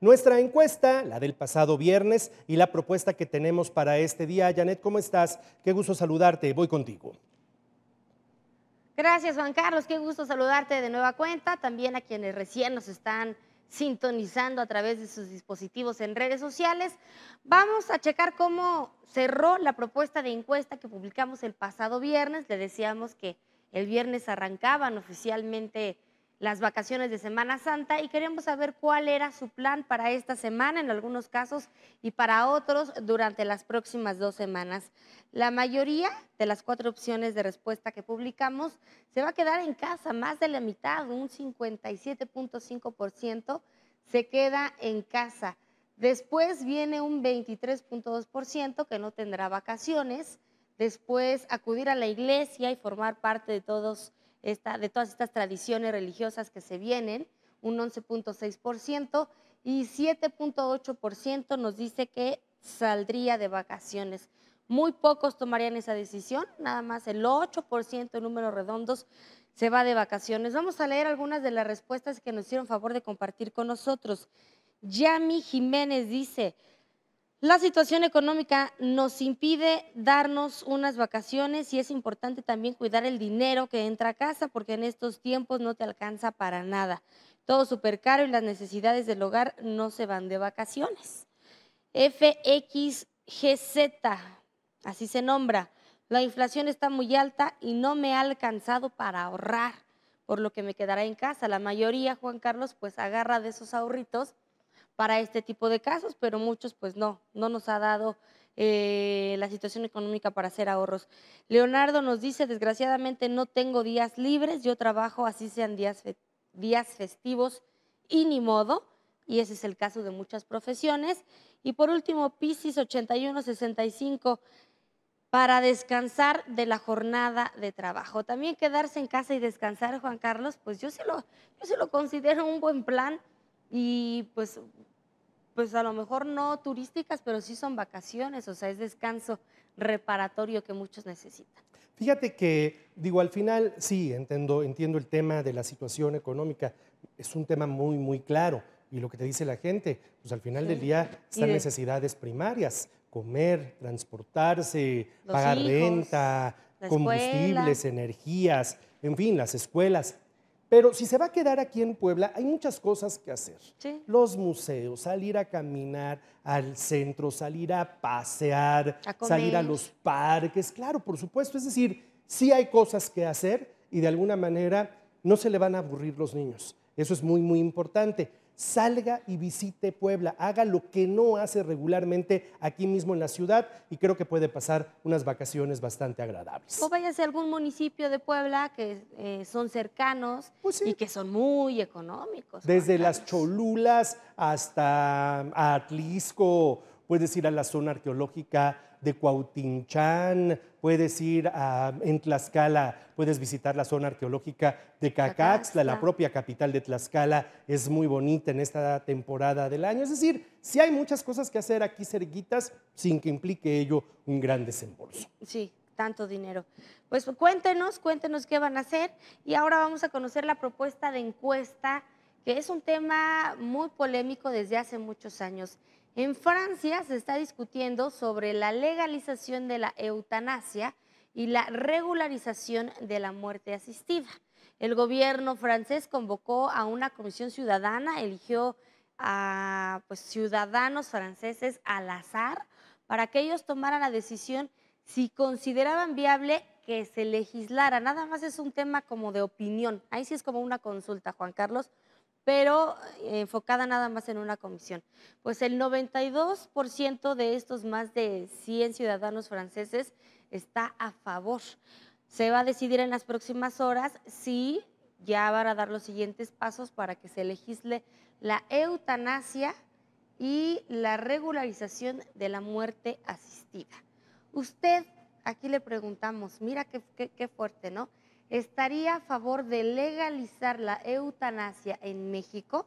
Nuestra encuesta, la del pasado viernes y la propuesta que tenemos para este día. Janet, ¿cómo estás? Qué gusto saludarte. Voy contigo. Gracias, Juan Carlos. Qué gusto saludarte de nueva cuenta. También a quienes recién nos están sintonizando a través de sus dispositivos en redes sociales. Vamos a checar cómo cerró la propuesta de encuesta que publicamos el pasado viernes. Le decíamos que el viernes arrancaban oficialmente las vacaciones de Semana Santa y queríamos saber cuál era su plan para esta semana en algunos casos y para otros durante las próximas dos semanas. La mayoría de las cuatro opciones de respuesta que publicamos se va a quedar en casa, más de la mitad, un 57.5% se queda en casa. Después viene un 23.2% que no tendrá vacaciones. Después acudir a la iglesia y formar parte de todos de todas estas tradiciones religiosas que se vienen, un 11.6%, y 7.8% nos dice que saldría de vacaciones. Muy pocos tomarían esa decisión, nada más el 8% en números redondos se va de vacaciones. Vamos a leer algunas de las respuestas que nos hicieron favor de compartir con nosotros. Yami Jiménez dice, la situación económica nos impide darnos unas vacaciones y es importante también cuidar el dinero que entra a casa porque en estos tiempos no te alcanza para nada. Todo súper caro y las necesidades del hogar no se van de vacaciones. FXGZ, así se nombra. La inflación está muy alta y no me ha alcanzado para ahorrar, por lo que me quedará en casa. La mayoría, Juan Carlos, pues agarra de esos ahorritos para este tipo de casos, pero muchos pues no, no nos ha dado eh, la situación económica para hacer ahorros. Leonardo nos dice, desgraciadamente no tengo días libres, yo trabajo así sean días, días festivos y ni modo, y ese es el caso de muchas profesiones. Y por último, Piscis 8165 para descansar de la jornada de trabajo. También quedarse en casa y descansar, Juan Carlos, pues yo se lo, yo se lo considero un buen plan y pues pues a lo mejor no turísticas, pero sí son vacaciones, o sea, es descanso reparatorio que muchos necesitan. Fíjate que, digo, al final sí, entiendo, entiendo el tema de la situación económica, es un tema muy, muy claro. Y lo que te dice la gente, pues al final del día están necesidades primarias, comer, transportarse, pagar renta, combustibles, energías, en fin, las escuelas, pero si se va a quedar aquí en Puebla, hay muchas cosas que hacer. Los museos, salir a caminar al centro, salir a pasear, salir a los parques, claro, por supuesto. Es decir, sí hay cosas que hacer y de alguna manera no se le van a aburrir los niños. Eso es muy, muy importante salga y visite Puebla, haga lo que no hace regularmente aquí mismo en la ciudad y creo que puede pasar unas vacaciones bastante agradables. O váyase a algún municipio de Puebla que eh, son cercanos pues y que son muy económicos. Desde las Cholulas hasta mm, Atlisco, puedes ir a la zona arqueológica de Cuautinchán, puedes ir a, en Tlaxcala, puedes visitar la zona arqueológica de Cacaxtla, la propia capital de Tlaxcala es muy bonita en esta temporada del año. Es decir, si hay muchas cosas que hacer aquí cerquitas sin que implique ello un gran desembolso. Sí, tanto dinero. Pues cuéntenos, cuéntenos qué van a hacer y ahora vamos a conocer la propuesta de encuesta, que es un tema muy polémico desde hace muchos años. En Francia se está discutiendo sobre la legalización de la eutanasia y la regularización de la muerte asistida. El gobierno francés convocó a una comisión ciudadana, eligió a pues, ciudadanos franceses al azar para que ellos tomaran la decisión si consideraban viable que se legislara. Nada más es un tema como de opinión. Ahí sí es como una consulta, Juan Carlos, pero eh, enfocada nada más en una comisión. Pues el 92% de estos más de 100 ciudadanos franceses está a favor. Se va a decidir en las próximas horas si ya van a dar los siguientes pasos para que se legisle la eutanasia y la regularización de la muerte asistida. Usted, aquí le preguntamos, mira qué, qué fuerte, ¿no? estaría a favor de legalizar la eutanasia en México?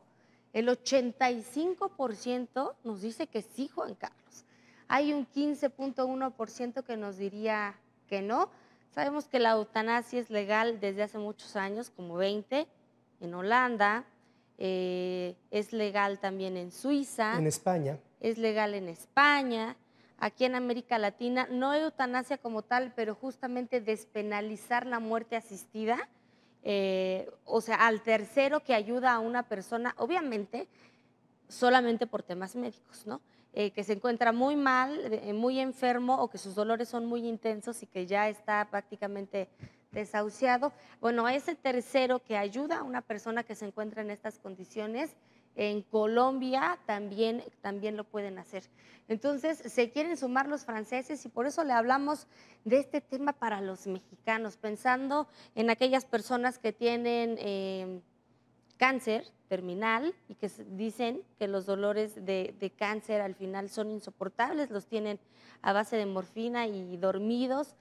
El 85% nos dice que sí, Juan Carlos. Hay un 15.1% que nos diría que no. Sabemos que la eutanasia es legal desde hace muchos años, como 20, en Holanda, eh, es legal también en Suiza. En España. Es legal en España aquí en América Latina, no eutanasia como tal, pero justamente despenalizar la muerte asistida, eh, o sea, al tercero que ayuda a una persona, obviamente, solamente por temas médicos, ¿no? Eh, que se encuentra muy mal, eh, muy enfermo o que sus dolores son muy intensos y que ya está prácticamente desahuciado. Bueno, ese tercero que ayuda a una persona que se encuentra en estas condiciones, en Colombia también, también lo pueden hacer. Entonces, se quieren sumar los franceses y por eso le hablamos de este tema para los mexicanos, pensando en aquellas personas que tienen em, cáncer terminal y que dicen que los dolores de cáncer al final son insoportables, los tienen a base de morfina y dormidos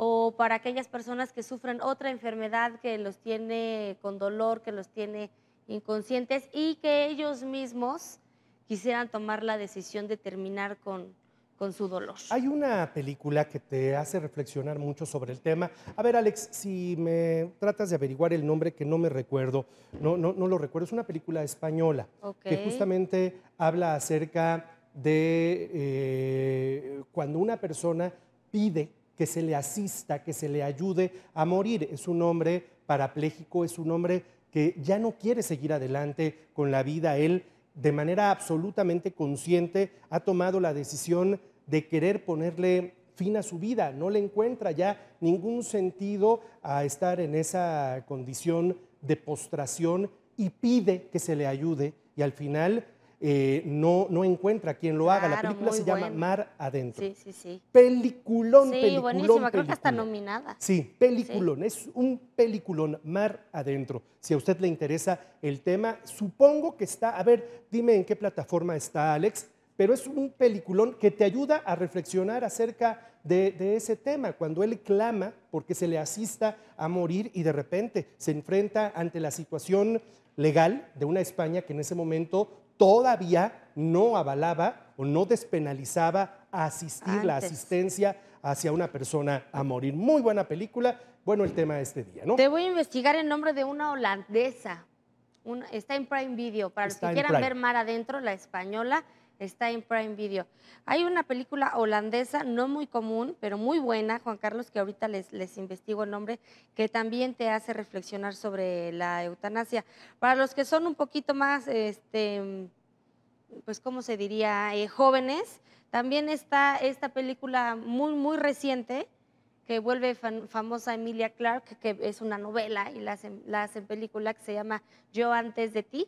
o para aquellas personas que sufren otra enfermedad que los tiene con dolor, que los tiene inconscientes y que ellos mismos quisieran tomar la decisión de terminar con, con su dolor. Hay una película que te hace reflexionar mucho sobre el tema. A ver, Alex, si me tratas de averiguar el nombre que no me recuerdo, no, no, no lo recuerdo, es una película española que justamente habla acerca de eh, cuando una persona pide que se le asista, que se le ayude a morir. Es un hombre parapléjico, es un hombre que ya no quiere seguir adelante con la vida. Él, de manera absolutamente consciente, ha tomado la decisión de querer ponerle fin a su vida. No le encuentra ya ningún sentido a estar en esa condición de postración y pide que se le ayude. Y al final eh, no, no encuentra quien lo haga. la película se llama Mar Adentro. Sí, sí, sí. Peliculón, sí, Buenísima, creo que está nominada. Sí, peliculón, es un peliculón, Mar Adentro. Si a usted le interesa el tema, supongo que está, a ver, dime en qué plataforma está Alex, pero es un peliculón que te ayuda a reflexionar acerca de, de, ese tema, cuando él clama porque se le asista a morir y de repente se enfrenta ante la situación legal de una España que en ese momento todavía no avalaba o no despenalizaba asistir, la asistencia hacia una persona a morir. Muy buena película, bueno el tema de este día, ¿no? Te voy a investigar en nombre de una holandesa. está en Prime Video, para los que quieran ver Mar Adentro, la española está en Prime Video. Hay una película holandesa, no muy común, pero muy buena, Juan Carlos, que ahorita les, les investigo el nombre, que también te hace reflexionar sobre la eutanasia. Para los que son un poquito más, este, pues, ¿cómo se diría?, eh, jóvenes, también está esta película muy, muy reciente que vuelve famosa Emilia Clarke, que es una novela y la hacen, la película que se llama Yo antes de ti.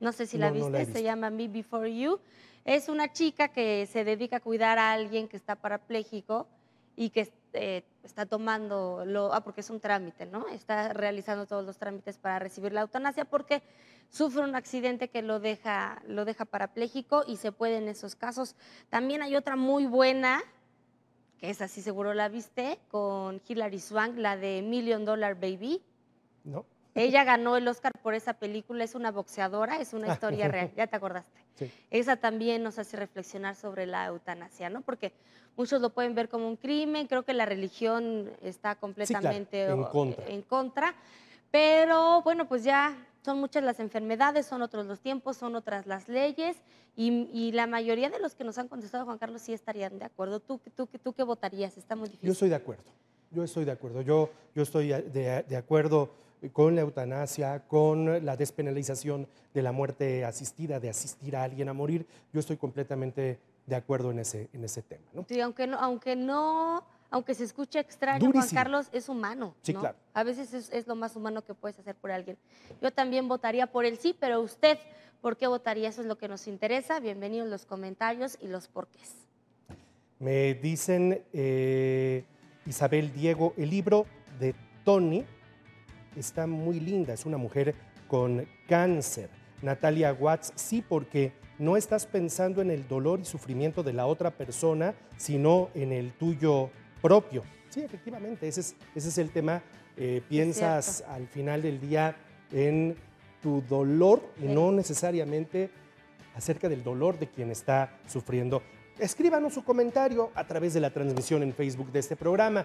No sé si la viste, se llama Me Before You. Es una chica que se dedica a cuidar a alguien que está parapléjico y que eh, está tomando, lo, ah, porque es un trámite, ¿no? Está realizando todos los trámites para recibir la eutanasia porque sufre un accidente que lo deja, lo deja parapléjico y se puede en esos casos. También hay otra muy buena, que es así seguro la viste, con Hilary Swank, la de Million Dollar Baby. No. Ella ganó el Oscar por esa película, es una boxeadora, es una historia real, ya te acordaste. Esa también nos hace reflexionar sobre la eutanasia, ¿no? Porque muchos lo pueden ver como un crimen, creo que la religión está completamente en, contra. pero bueno, pues ya son muchas las enfermedades, son otros los tiempos, son otras las leyes y, la mayoría de los que nos han contestado, Juan Carlos, sí estarían de acuerdo. ¿Tú, tú, tú qué votarías? Está muy difícil. Yo estoy de acuerdo, yo estoy de acuerdo, yo, yo estoy de acuerdo con la eutanasia, con la despenalización de la muerte asistida, de asistir a alguien a morir, yo estoy completamente de acuerdo en ese, en ese tema. Sí, aunque no, aunque no, aunque se escuche extraño, Juan Carlos es humano. Sí, claro. A veces es, lo más humano que puedes hacer por alguien. Yo también votaría por el sí, pero usted, ¿por qué votaría? Eso es lo que nos interesa. Bienvenidos los comentarios y los porqués. Me dicen eh, Isabel Diego, el libro de Tony está muy linda, es una mujer con cáncer. Natalia Watts, sí, porque no estás pensando en el dolor y sufrimiento de la otra persona, sino en el tuyo propio. Sí, efectivamente, ese es, ese es el tema. Eh, piensas al final del día en tu dolor y no necesariamente acerca del dolor de quien está sufriendo. Escríbanos su comentario a través de la transmisión en Facebook de este programa.